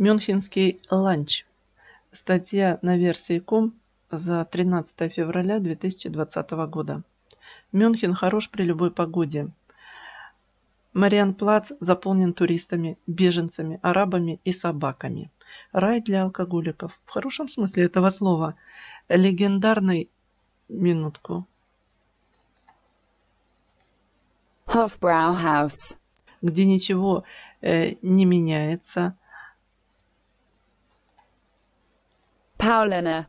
Мюнхенский ланч. Статья на версии ком за 13 февраля 2020 года. Мюнхен хорош при любой погоде. Мариан Марианплац заполнен туристами, беженцами, арабами и собаками. Рай для алкоголиков. В хорошем смысле этого слова. Легендарный... Минутку. Hofbrauhaus. Где ничего э, не меняется Паулена,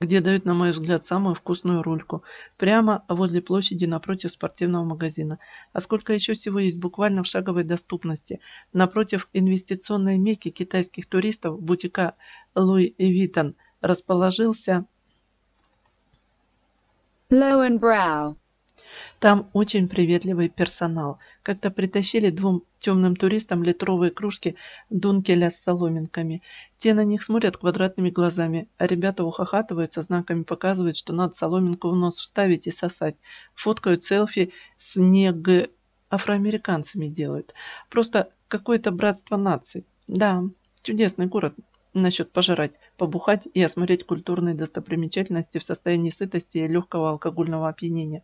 где дают, на мой взгляд, самую вкусную рульку. Прямо возле площади напротив спортивного магазина. А сколько еще всего есть буквально в шаговой доступности. Напротив инвестиционной мекки китайских туристов бутика Луи Витон расположился... Лоуэнбрау. Там очень приветливый персонал. Как-то притащили двум темным туристам литровые кружки дункеля с соломинками. Те на них смотрят квадратными глазами, а ребята ухахатываются, знаками показывают, что надо соломинку в нос вставить и сосать. Фоткают селфи с нег... афроамериканцами делают. Просто какое-то братство наций. Да, чудесный город, насчет пожрать, побухать и осмотреть культурные достопримечательности в состоянии сытости и легкого алкогольного опьянения.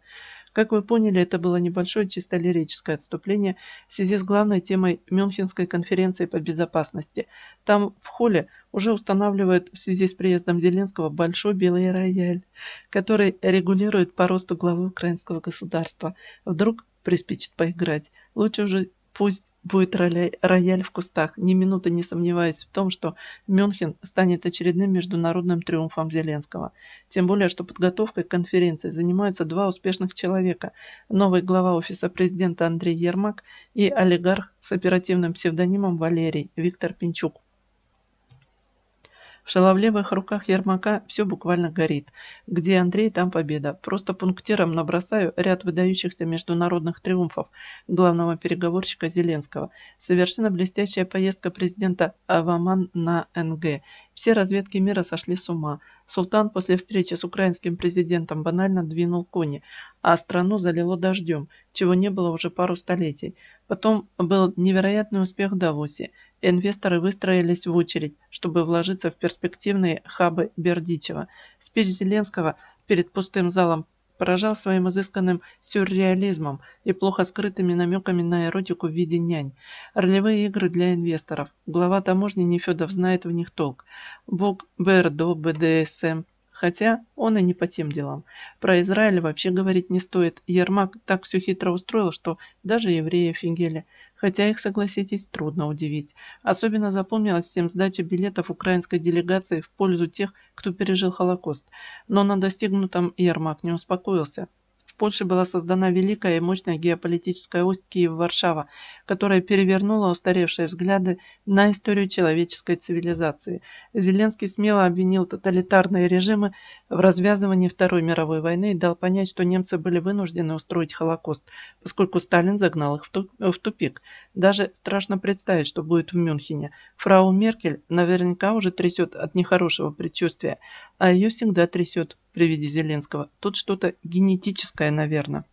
Как вы поняли, это было небольшое чисто лирическое отступление в связи с главной темой Мюнхенской конференции по безопасности. Там в холле уже устанавливают в связи с приездом Зеленского большой белый рояль, который регулирует по росту главы украинского государства. Вдруг приспичит поиграть. Лучше уже Пусть будет рояль в кустах. Ни минуты не сомневаясь в том, что Мюнхен станет очередным международным триумфом Зеленского. Тем более, что подготовкой к конференции занимаются два успешных человека. Новый глава Офиса президента Андрей Ермак и олигарх с оперативным псевдонимом Валерий Виктор Пинчук. В шаловливых руках Ермака все буквально горит. Где Андрей, там победа. Просто пунктиром набросаю ряд выдающихся международных триумфов главного переговорщика Зеленского. Совершенно блестящая поездка президента Аваман на НГ. Все разведки мира сошли с ума. Султан после встречи с украинским президентом банально двинул кони, а страну залило дождем, чего не было уже пару столетий. Потом был невероятный успех в Давосе – инвесторы выстроились в очередь, чтобы вложиться в перспективные хабы Бердичева. Спич Зеленского перед пустым залом поражал своим изысканным сюрреализмом и плохо скрытыми намеками на эротику в виде нянь. Ролевые игры для инвесторов. Глава таможни Нефедов знает в них толк. Бог БРДО, БДСМ. Хотя он и не по тем делам. Про Израиль вообще говорить не стоит. Ермак так все хитро устроил, что даже евреи офигели хотя их, согласитесь, трудно удивить. Особенно запомнилась всем сдача билетов украинской делегации в пользу тех, кто пережил Холокост. Но на достигнутом Ермак не успокоился. В Польше была создана великая и мощная геополитическая ось Киев-Варшава, которая перевернула устаревшие взгляды на историю человеческой цивилизации. Зеленский смело обвинил тоталитарные режимы в развязывании Второй мировой войны и дал понять, что немцы были вынуждены устроить Холокост, поскольку Сталин загнал их в тупик. Даже страшно представить, что будет в Мюнхене. Фрау Меркель наверняка уже трясет от нехорошего предчувствия, а ее всегда трясет при виде Зеленского. Тут что-то генетическое, наверное.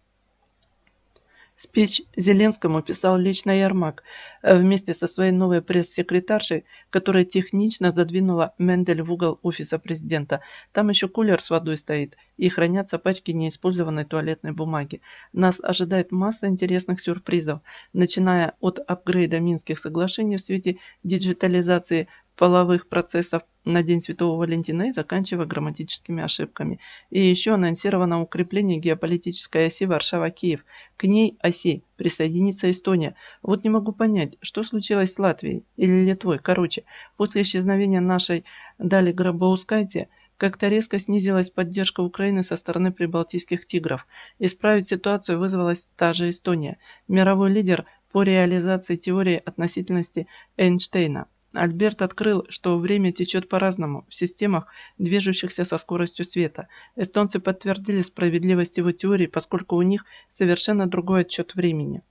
Спич Зеленскому писал лично Ермак э, вместе со своей новой пресс-секретаршей, которая технично задвинула Мендель в угол офиса президента. Там еще кулер с водой стоит и хранятся пачки неиспользованной туалетной бумаги. Нас ожидает масса интересных сюрпризов, начиная от апгрейда Минских соглашений в свете диджитализации половых процессов на День Святого Валентина и заканчивая грамматическими ошибками. И еще анонсировано укрепление геополитической оси Варшава-Киев. К ней оси присоединится Эстония. Вот не могу понять, что случилось с Латвией или Литвой. Короче, после исчезновения нашей Дали Грабоускайте – как-то резко снизилась поддержка Украины со стороны прибалтийских тигров. Исправить ситуацию вызвалась та же Эстония, мировой лидер по реализации теории относительности Эйнштейна. Альберт открыл, что время течет по-разному в системах, движущихся со скоростью света. Эстонцы подтвердили справедливость его теории, поскольку у них совершенно другой отчет времени.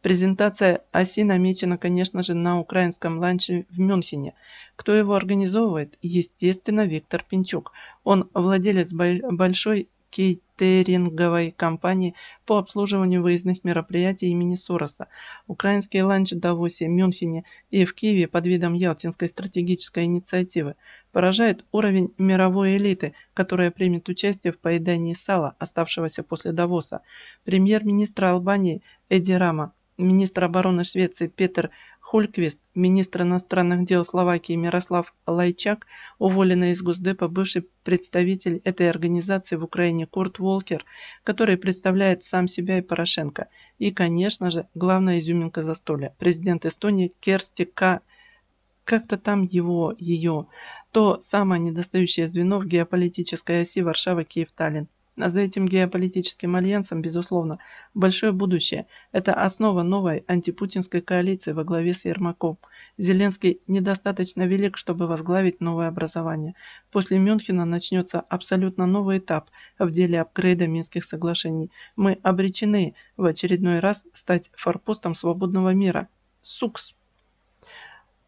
Презентация оси намечена, конечно же, на украинском ланче в Мюнхене. Кто его организовывает? Естественно, Виктор Пинчук. Он владелец большой кейтеринговой компании по обслуживанию выездных мероприятий имени Сороса. Украинский ланч в Давосе, Мюнхене и в Киеве под видом Ялтинской стратегической инициативы поражает уровень мировой элиты, которая примет участие в поедании сала, оставшегося после Давоса. премьер министр Албании Эдди Рама, министр обороны Швеции Петер Хульквист, министр иностранных дел Словакии Мирослав Лайчак, уволенный из Госдепа бывший представитель этой организации в Украине Курт Волкер, который представляет сам себя и Порошенко. И, конечно же, главная изюминка застолья – президент Эстонии Керсти К. Как-то там его, ее, то самое недостающее звено в геополитической оси Варшава-Киев-Таллин. А за этим геополитическим альянсом, безусловно, большое будущее. Это основа новой антипутинской коалиции во главе с Ермаком. Зеленский недостаточно велик, чтобы возглавить новое образование. После Мюнхена начнется абсолютно новый этап в деле апгрейда Минских соглашений. Мы обречены в очередной раз стать форпостом свободного мира. СУКС.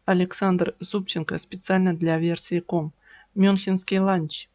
Александр Зубченко специально для версии КОМ. Мюнхенский ланч.